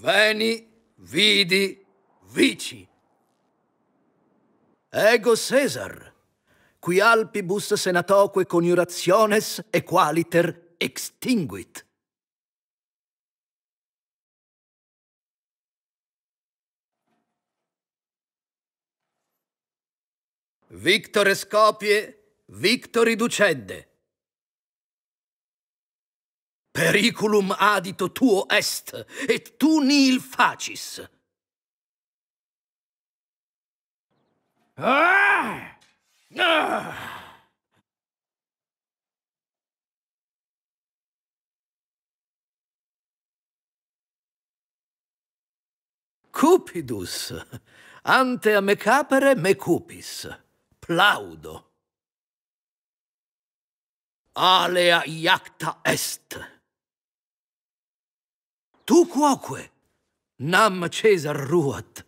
Veni, vidi, vici. Ego Cesar, qui alpibus senatoque coniurationes qualiter extinguit. Victor Scopie, Victor riducende. periculum adito tuo est et tu nil facis ah! Ah! cupidus ante a me capere me cupis plaudo Alea iacta est. tu quoque, nam Cesar ruat.